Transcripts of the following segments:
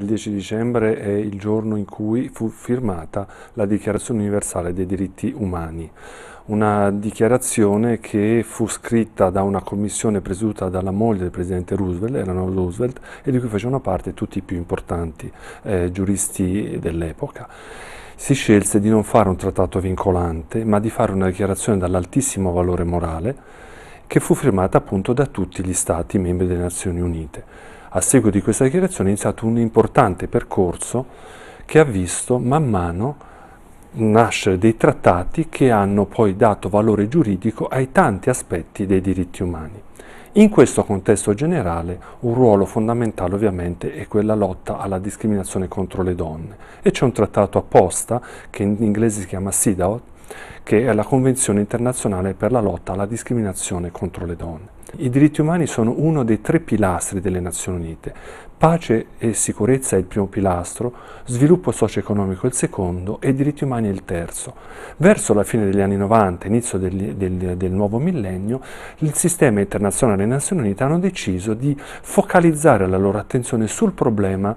Il 10 dicembre è il giorno in cui fu firmata la Dichiarazione universale dei diritti umani, una dichiarazione che fu scritta da una commissione presieduta dalla moglie del presidente Roosevelt, Eleanor Roosevelt, e di cui facevano parte tutti i più importanti eh, giuristi dell'epoca. Si scelse di non fare un trattato vincolante, ma di fare una dichiarazione dall'altissimo valore morale che fu firmata appunto da tutti gli Stati membri delle Nazioni Unite. A seguito di questa dichiarazione è iniziato un importante percorso che ha visto man mano nascere dei trattati che hanno poi dato valore giuridico ai tanti aspetti dei diritti umani. In questo contesto generale un ruolo fondamentale ovviamente è quella lotta alla discriminazione contro le donne e c'è un trattato apposta che in inglese si chiama CIDAW che è la Convenzione internazionale per la lotta alla discriminazione contro le donne. I diritti umani sono uno dei tre pilastri delle Nazioni Unite. Pace e sicurezza è il primo pilastro, sviluppo socio-economico il secondo e diritti umani il terzo. Verso la fine degli anni 90, inizio del, del, del nuovo millennio, il sistema internazionale e le Nazioni Unite hanno deciso di focalizzare la loro attenzione sul problema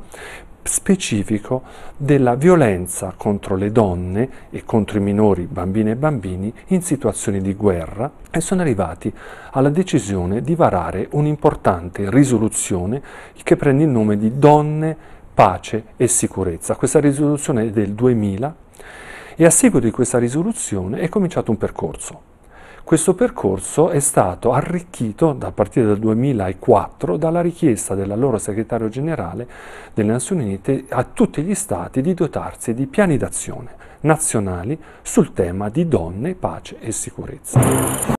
specifico della violenza contro le donne e contro i minori, bambine e bambini, in situazioni di guerra e sono arrivati alla decisione di varare un'importante risoluzione che prende il nome di Donne, Pace e Sicurezza. Questa risoluzione è del 2000 e a seguito di questa risoluzione è cominciato un percorso questo percorso è stato arricchito a partire dal 2004 dalla richiesta dell'allora segretario generale delle Nazioni Unite a tutti gli Stati di dotarsi di piani d'azione nazionali sul tema di donne, pace e sicurezza.